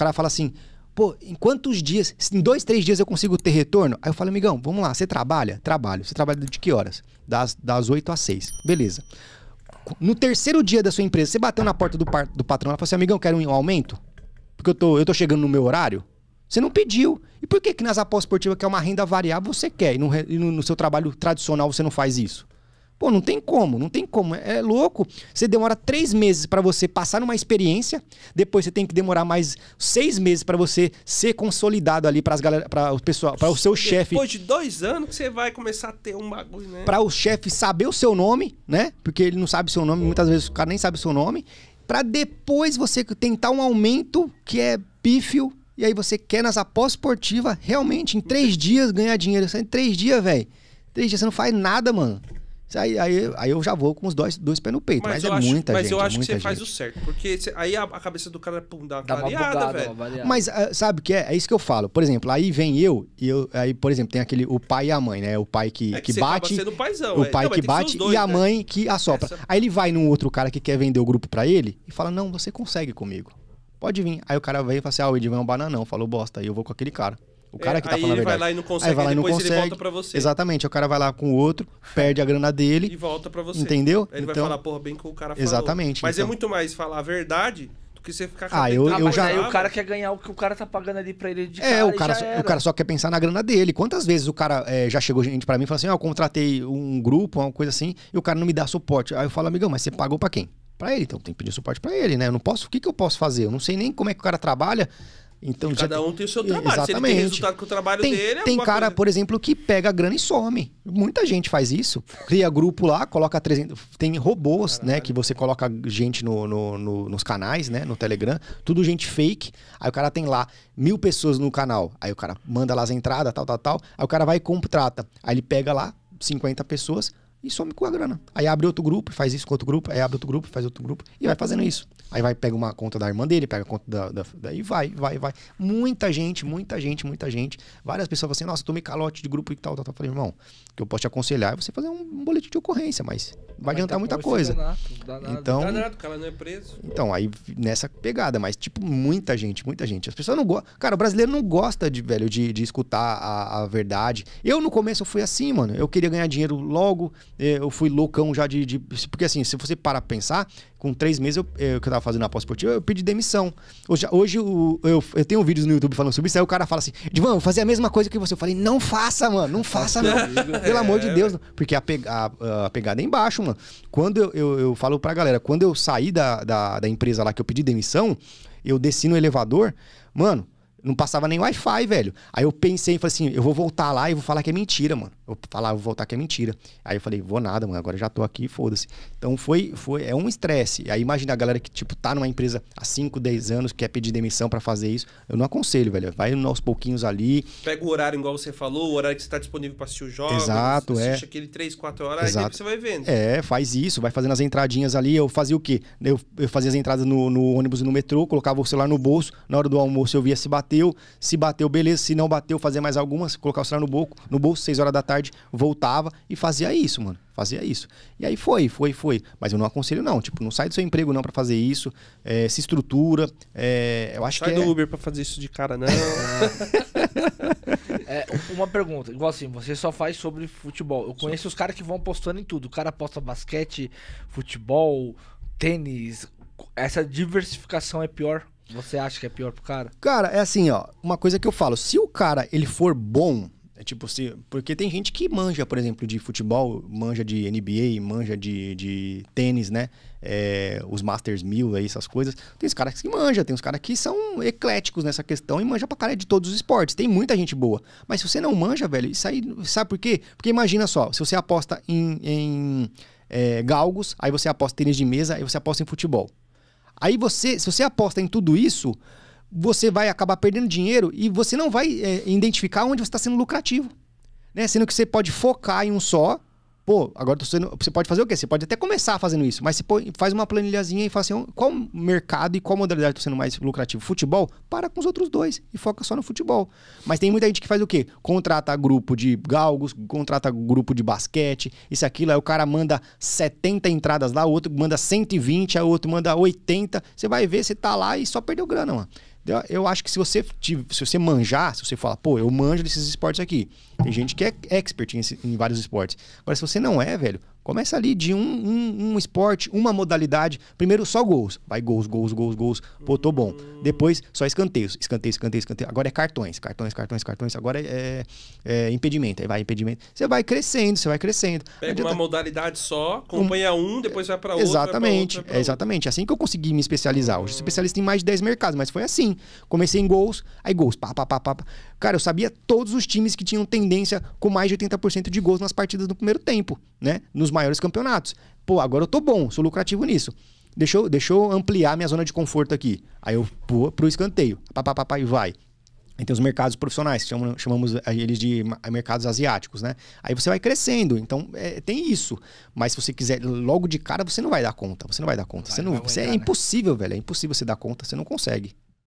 cara fala assim, pô, em quantos dias, em dois, três dias eu consigo ter retorno? Aí eu falo, amigão, vamos lá, você trabalha? Trabalho. Você trabalha de que horas? Das, das 8 às 6. Beleza. No terceiro dia da sua empresa, você bateu na porta do, par, do patrão e falou assim, amigão, quero um aumento? Porque eu tô, eu tô chegando no meu horário? Você não pediu. E por que, que nas apostas esportivas, que é uma renda variável, você quer? E no, e no, no seu trabalho tradicional você não faz isso? Pô, não tem como, não tem como. É, é louco. Você demora três meses para você passar numa experiência, depois você tem que demorar mais seis meses para você ser consolidado ali para galera, para o pessoal, para o seu depois chefe. Depois de dois anos você vai começar a ter um bagulho, né? Para o chefe saber o seu nome, né? Porque ele não sabe o seu nome, muitas vezes o cara nem sabe o seu nome. Para depois você tentar um aumento que é pífio. E aí você quer nas após esportiva realmente em três dias ganhar dinheiro. Em três dias, velho. Três dias você não faz nada, mano. Aí, aí, aí eu já vou com os dois, dois pés no peito. Mas, mas é acho, muita mas gente. Mas é eu acho que você gente. faz o certo. Porque cê, aí a, a, cabeça do cara pum, dá uma dá variada, uma bugada, velho. Uma Mas uh, sabe o que é? É isso que eu falo. Por exemplo, aí vem eu e eu. Aí, por exemplo, tem aquele o pai e a mãe, né? O pai que, é que, que bate. Sendo paizão, o é. pai não, que bate que dois, e a né? mãe que assopra. Essa... Aí ele vai num outro cara que quer vender o grupo para ele e fala: Não, você consegue comigo. Pode vir. Aí o cara vem e fala assim: Ah, o Edivão é um bananão. Falou bosta. Aí eu vou com aquele cara. O cara é, que tá é, falando a verdade. Aí vai lá e não consegue, aí vai lá e não consegue. ele volta pra você. Exatamente, o cara vai lá com o outro, perde a grana dele. E volta pra você. Entendeu? Aí ele então, vai falar, porra, bem que o cara falou. Exatamente. Mas é então... é muito mais falar a verdade do que você ficar... Ah, eu, eu já... Aí o cara quer ganhar o que o cara tá pagando ali pra ele de É, o, cara só, o cara só quer pensar na grana dele. Quantas vezes o cara é, já chegou gente pra mim e falou assim, ó, oh, eu contratei um grupo, uma coisa assim, e o cara não me dá suporte. Aí eu falo, amigão, mas você pagou pra quem? Pra ele, então tem que pedir suporte pra ele, né? Eu não posso... O que, que eu posso fazer? Eu não sei nem como é que o cara trabalha... Então, Cada já... um tem o seu trabalho. Exatamente. Se ele tem resultado com o trabalho tem, dele... É tem cara, coisa... por exemplo, que pega a grana e some. Muita gente faz isso. Cria grupo lá, coloca 300... Tem robôs, né, Caralho. né? Que você coloca gente no, no, no, nos canais, né? No Telegram. Tudo gente fake. Aí o cara tem lá mil pessoas no canal. Aí o cara manda lá as entradas, tal, tal, tal. Aí o cara vai e contrata. Aí ele pega lá 50 pessoas, e some com a grana. Aí abre outro grupo, faz isso com outro grupo, aí abre outro grupo, faz outro grupo, e vai fazendo isso. Aí vai, pega uma conta da irmã dele, pega a conta da. da, da e vai, vai, vai. Muita gente, muita gente, muita gente. Várias pessoas falam assim, nossa, tomei calote de grupo e tal, tal, tal. Eu falei, irmão, o que eu posso te aconselhar é você fazer um boletim de ocorrência, mas vai mas adiantar tá muita coisa. então, danado, o cara não é preso. Então, aí nessa pegada, mas, tipo, muita gente, muita gente. As pessoas não gostam. Cara, o brasileiro não gosta de, velho, de, de escutar a, a verdade. Eu no começo eu fui assim, mano. Eu queria ganhar dinheiro logo eu fui loucão já de, de Porque assim, se você parar pra pensar, com três meses eu, eu, eh, que eu tava fazendo na pós-esportiva, eu pedi demissão. Hoje, hoje eu, eu, eu, tenho vídeos no YouTube falando sobre isso, aí o cara fala assim, Divan, vou fazer a mesma coisa que você. Eu falei, não faça, mano, não faça não. É Pelo amor de é, Deus, não. porque a, pega, a, a, pegada é embaixo, mano. Quando eu, eu, eu falo pra galera, quando eu saí da, da, da empresa lá que eu pedi demissão, eu desci no elevador, mano, não passava nem Wi-Fi, velho. Aí eu pensei, falei assim, eu vou voltar lá e vou falar que é mentira, mano eu falar, vou voltar que é mentira. Aí eu falei, vou nada, mano, agora já tô aqui, foda-se. Então foi, foi, é um estresse. Aí imagina a galera que, tipo, tá numa empresa há 5, 10 anos, quer pedir demissão para fazer isso. Eu não aconselho, velho. Vai aos pouquinhos ali. Pega o horário, igual você falou, o horário que você tá disponível pra assistir o jogos. Exato, é. Assiste aquele 3, 4 horas, Exato. aí você vai vendo. É, faz isso, vai fazendo as entradinhas ali. Eu fazia o quê? Eu, eu fazia as entradas no, no ônibus e no metrô, colocava o celular no bolso. Na hora do almoço eu via se bateu. Se bateu, beleza. Se não bateu, fazer mais algumas, colocar o celular no, bolso no bolso, 6 horas da tarde tarde, voltava e fazia isso, mano. Fazia isso. E aí foi, foi, foi. Mas eu não aconselho, não. Tipo, não sai do seu emprego, não, para fazer isso. É, se estrutura. É, eu acho sai que. Sai do é... Uber pra fazer isso de cara, não. é, uma pergunta. Igual assim, você só faz sobre futebol. Eu conheço só. os caras que vão postando em tudo. O cara posta basquete, futebol, tênis. Essa diversificação é pior? Você acha que é pior pro cara? Cara, é assim, ó. Uma coisa que eu falo. Se o cara, ele for bom é tipo, se, porque tem gente que manja, por exemplo, de futebol, manja de NBA, manja de, de tênis, né? É, os Masters 1000, aí, essas coisas. Tem os caras que manja, tem os caras que são ecléticos nessa questão e manja pra cara de todos os esportes. Tem muita gente boa. Mas se você não manja, velho, isso aí, sabe por quê? Porque imagina só, se você aposta em, em é, galgos, aí você aposta em tênis de mesa, aí você aposta em futebol. Aí você, se você aposta em tudo isso, você vai acabar perdendo dinheiro e você não vai é, identificar onde você está sendo lucrativo. Né? Sendo que você pode focar em um só. Pô, agora sendo, você pode fazer o quê? Você pode até começar fazendo isso, mas você faz uma planilhazinha e fala assim: qual mercado e qual modalidade está sendo mais lucrativo? Futebol? Para com os outros dois e foca só no futebol. Mas tem muita gente que faz o quê? Contrata grupo de galgos, contrata grupo de basquete, isso aquilo. Aí o cara manda 70 entradas lá, o outro manda 120, aí o outro manda 80. Você vai ver, você tá lá e só perdeu grana, mano. Eu acho que se você, se você manjar, se você falar, pô, eu manjo desses esportes aqui. Tem gente que é expert em, em vários esportes. Agora, se você não é, velho, Começa ali de um, um, um, esporte, uma modalidade. Primeiro só gols. Vai gols, gols, gols, gols. Pô, tô bom. Depois só escanteios. Escanteio, escanteio, escanteio. Agora é cartões, cartões, cartões, cartões. Agora é, é, é impedimento. Aí vai impedimento. Você vai crescendo, você vai crescendo. Pega adianta... uma modalidade só, acompanha um, um depois vai para outra. Exatamente, outra, é exatamente. Assim que eu consegui me especializar. Hoje sou especialista em mais de 10 mercados, mas foi assim. Comecei em gols, aí gols, pá, pá, pá, pá. Cara, eu sabia todos os times que tinham tendência com mais de 80% de gols nas partidas do primeiro tempo, né? Nos nos maiores campeonatos. Pô, agora eu tô bom, sou lucrativo nisso. Deixa eu, deixa eu ampliar minha zona de conforto aqui. Aí eu vou pro escanteio. Papapá e vai. Então tem os mercados profissionais, chamam, chamamos eh, eles de mercados asiáticos, né? Aí você vai crescendo, então é, tem isso. Mas se você quiser, logo de cara, você não vai dar conta. Você não vai dar conta. Vai, você não, vai você é né? impossível, velho. É impossível você dar conta, você não consegue.